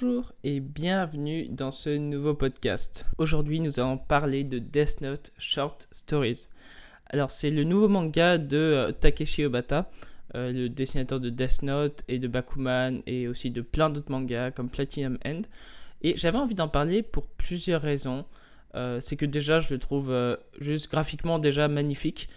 Bonjour et bienvenue dans ce nouveau podcast. Aujourd'hui, nous allons parler de Death Note Short Stories. Alors, c'est le nouveau manga de euh, Takeshi Obata, euh, le dessinateur de Death Note et de Bakuman et aussi de plein d'autres mangas comme Platinum End. Et j'avais envie d'en parler pour plusieurs raisons. Euh, c'est que déjà, je le trouve juste graphiquement déjà magnifique.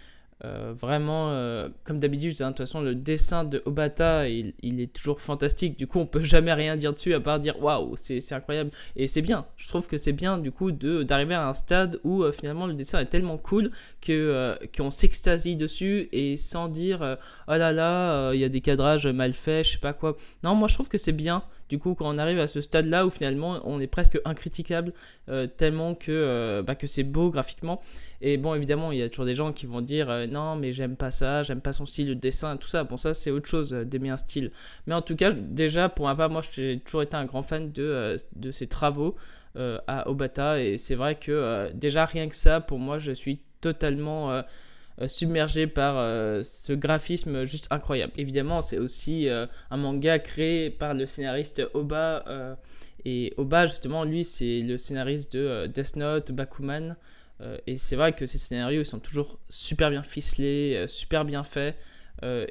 Euh, vraiment, euh, comme d'habitude, hein, de toute façon, le dessin de Obata, il, il, est toujours fantastique. Du coup, on peut jamais rien dire dessus à part dire waouh, c'est incroyable. Et c'est bien. Je trouve que c'est bien, du coup, d'arriver à un stade où euh, finalement le dessin est tellement cool que qu'on s'extasie dessus et sans dire oh là là, il y a des cadrages mal faits, je sais pas quoi. Non, moi, je trouve que c'est bien. Du coup, quand on arrive à ce stade-là où finalement on est presque incritiquable, euh, tellement que, euh, bah, que c'est beau graphiquement. Et bon, évidemment, il y a toujours des gens qui vont dire euh, non, mais j'aime pas ça, j'aime pas son style de dessin, tout ça. Bon, ça, c'est autre chose d'aimer un style. Mais en tout cas, déjà, pour ma part, moi, j'ai toujours été un grand fan de, de ses travaux à Obata. Et c'est vrai que déjà, rien que ça, pour moi, je suis totalement. Euh, submergé par euh, ce graphisme juste incroyable. Évidemment, c'est aussi euh, un manga créé par le scénariste Oba. et Oba, justement, lui, c'est le scénariste de Death Note, Bakuman. et c'est vrai que ses scénarios sont toujours super bien ficelés, super bien faits.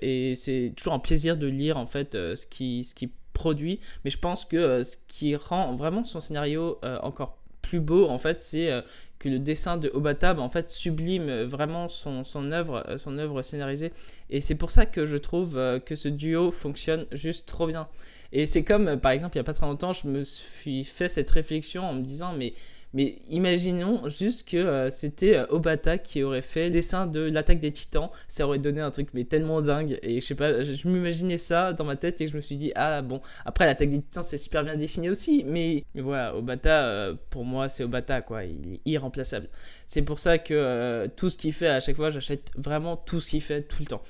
et c'est toujours un plaisir de lire, en fait, ce qui, ce qui produit. Mais je pense que ce qui rend vraiment son scénario encore plus beau, en fait, c'est que le dessin de Obata bah, en fait sublime vraiment son, son œuvre euh, son œuvre scénarisée et c'est pour ça que je trouve euh, que ce duo fonctionne juste trop bien et c'est comme euh, par exemple il y a pas très longtemps je me suis fait cette réflexion en me disant mais mais imaginons juste que euh, c'était euh, Obata qui aurait fait le dessin de l'attaque des titans. Ça aurait donné un truc, mais tellement dingue. Et je sais pas, je, m'imaginais ça dans ma tête et je me suis dit, ah bon, après l'attaque des titans, c'est super bien dessiné aussi. Mais, voilà, Obata, euh, pour moi, c'est Obata, quoi. Il est irremplaçable. C'est pour ça que tout ce qu'il fait à chaque fois, j'achète vraiment tout ce qu'il fait tout le temps.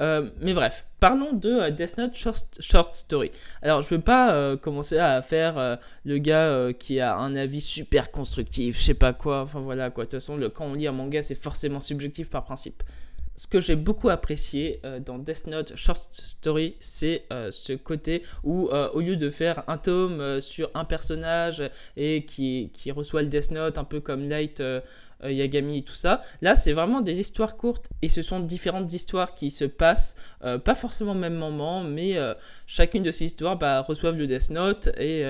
Euh, mais bref, parlons de euh, Death Note Short, Story. Alors, je ne veux pas euh, commencer à faire le gars qui a un avis super constructif, je sais pas quoi, enfin voilà quoi. De toute façon, le, quand on lit un manga, c'est forcément subjectif par principe. Ce que j'ai beaucoup apprécié dans Death Note Short Story, c'est ce côté où, au lieu de faire un tome sur un personnage et qui, qui reçoit le Death Note un peu comme Light. Euh, Yagami et tout ça. Là, c'est vraiment des histoires courtes et ce sont différentes histoires qui se passent, euh, pas forcément au même moment, mais euh, chacune de ces histoires bah, reçoivent le Death Note et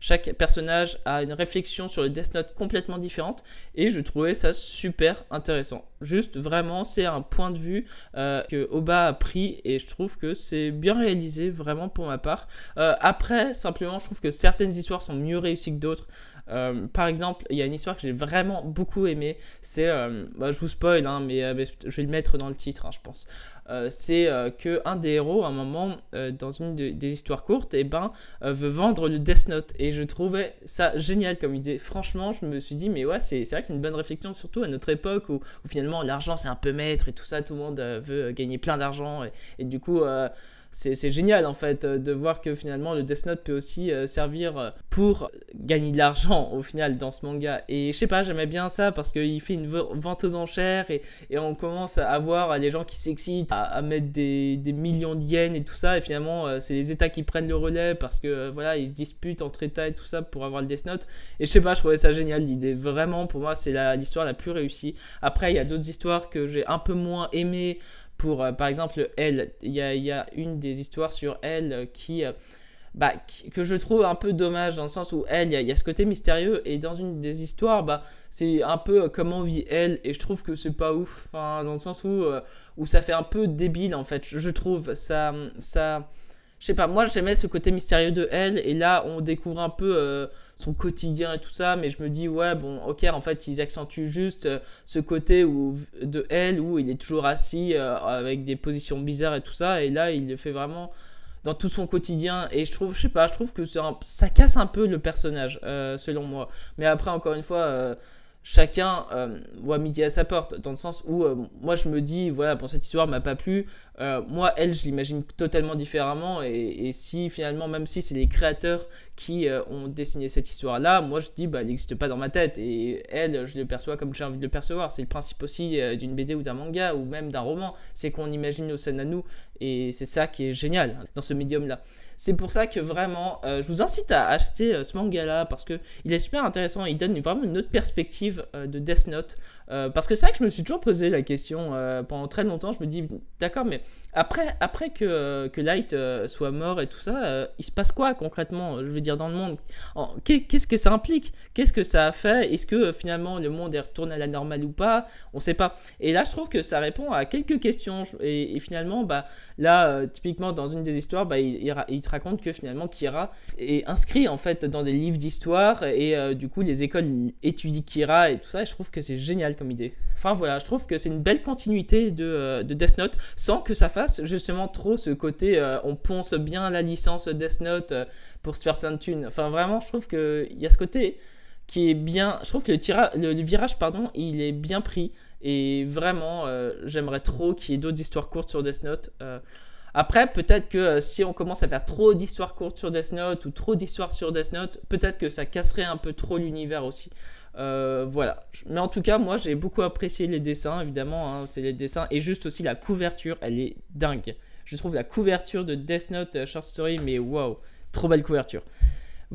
chaque personnage a une réflexion sur le Death Note complètement différente et je trouvais ça super intéressant. Juste vraiment, c'est un point de vue que Oba a pris et je trouve que c'est bien réalisé vraiment pour ma part. après, simplement, je trouve que certaines histoires sont mieux réussies que d'autres. par exemple, il y a une histoire que j'ai vraiment beaucoup aimée c'est. Euh, bah, je vous spoil, hein, euh, mais, je vais le mettre dans le titre, hein, je pense. Euh, c'est que un des héros, à un moment, dans une des histoires courtes, et eh ben, veut vendre le Death Note. Et je trouvais ça génial comme idée. Franchement, je me suis dit, mais ouais, c'est vrai que c'est une bonne réflexion, surtout à notre époque où, finalement l'argent c'est un peu maître et tout ça, tout le monde veut gagner plein d'argent. et, du coup c'est génial en fait euh, de voir que finalement le Death Note peut aussi euh, servir euh, pour gagner de l'argent au final dans ce manga. Et je sais pas, j'aimais bien ça parce qu'il fait une vente aux enchères et, et, on commence à voir les gens qui s'excitent à, mettre des, millions de et tout ça. Et finalement, c'est les États qui prennent le relais parce que voilà, ils se disputent entre États et tout ça pour avoir le Death Note. Et je sais pas, je trouvais ça génial l'idée. Vraiment, pour moi, c'est l'histoire la, la plus réussie. Après, il y a d'autres histoires que j'ai un peu moins aimées pour, euh, par exemple, elle. Il y, y a, une des histoires sur elle euh, qui, euh, bah, que je trouve un peu dommage dans le sens où elle, il y, a ce côté mystérieux et dans une des histoires, bah, c'est un peu comment vit elle et je trouve que c'est pas ouf, enfin dans le sens où, où ça fait un peu débile en fait. Je, je trouve ça, ça je sais pas, moi j'aimais ce côté mystérieux de elle, et là on découvre un peu euh, son quotidien et tout ça, mais je me dis, ouais, bon, ok, en fait ils accentuent juste euh, ce côté de elle où il est toujours assis euh, avec des positions bizarres et tout ça, et là il le fait vraiment dans tout son quotidien, et je trouve, je sais pas, je trouve que ça casse un peu le personnage, selon moi. Mais après, encore une fois chacun euh, voit midi à sa porte, dans le sens où euh, moi je me dis, voilà, pour cette histoire m'a pas plu, euh, moi elle je l'imagine totalement différemment, et, si finalement, même si c'est les créateurs qui ont dessiné cette histoire-là, moi je dis, bah elle n'existe pas dans ma tête, et elle je le perçois comme j'ai envie de le percevoir, c'est le principe aussi d'une BD ou d'un manga, ou même d'un roman, c'est qu'on imagine au sein à nous, et c'est ça qui est génial hein, dans ce médium-là. C'est pour ça que vraiment, euh, je vous incite à acheter euh, ce manga-là parce que est super intéressant. Il donne vraiment une autre perspective euh, de Death Note euh, parce que c'est vrai que je me suis toujours posé la question euh, pendant très longtemps. Je me dis, d'accord, mais après, après que, que Light euh, soit mort et tout ça, il se passe quoi concrètement Je veux dire, dans le monde, qu'est-ce que ça implique Qu'est-ce que ça a fait Est-ce que finalement le monde est retourné à la normale ou pas On ne sait pas. Et là, je trouve que ça répond à quelques questions. Et, finalement, bah, là, typiquement, dans une des histoires, bah, il, il, raconte que finalement, Kira est inscrit en fait dans des livres d'histoire et du coup, les écoles étudient Kira et tout ça. Et je trouve que c'est génial comme idée. Enfin voilà, je trouve que c'est une belle continuité de, euh, Death Note sans que ça fasse justement trop ce côté euh, on ponce bien la licence Death Note euh, pour se faire plein de thunes. Enfin vraiment, je trouve qu'il y a ce côté qui est bien. Je trouve que le, virage, pardon, il est bien pris et vraiment j'aimerais trop qu'il y ait d'autres histoires courtes sur Death Note. Après, peut-être que si on commence à faire trop d'histoires courtes sur Death Note ou trop d'histoires sur Death Note, peut-être que ça casserait un peu trop l'univers aussi. Euh, voilà. Mais en tout cas, moi, j'ai beaucoup apprécié les dessins, évidemment. Hein, c'est les dessins. Et juste aussi la couverture, elle est dingue. Je trouve la couverture de Death Note euh, Short Story, mais waouh, trop belle couverture.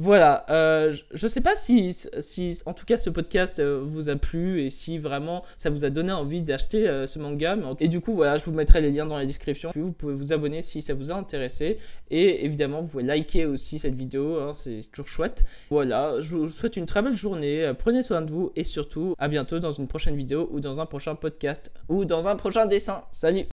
Voilà, euh, je ne sais pas si, si, en tout cas, ce podcast euh, vous a plu et si vraiment ça vous a donné envie d'acheter euh, ce manga. Et du coup, voilà, je vous mettrai les liens dans la description. Puis vous pouvez vous abonner si ça vous a intéressé. Et évidemment, vous pouvez liker aussi cette vidéo, hein, c'est toujours chouette. Voilà, je vous souhaite une très belle journée. Prenez soin de vous et surtout, à bientôt dans une prochaine vidéo ou dans un prochain podcast ou dans un prochain dessin. Salut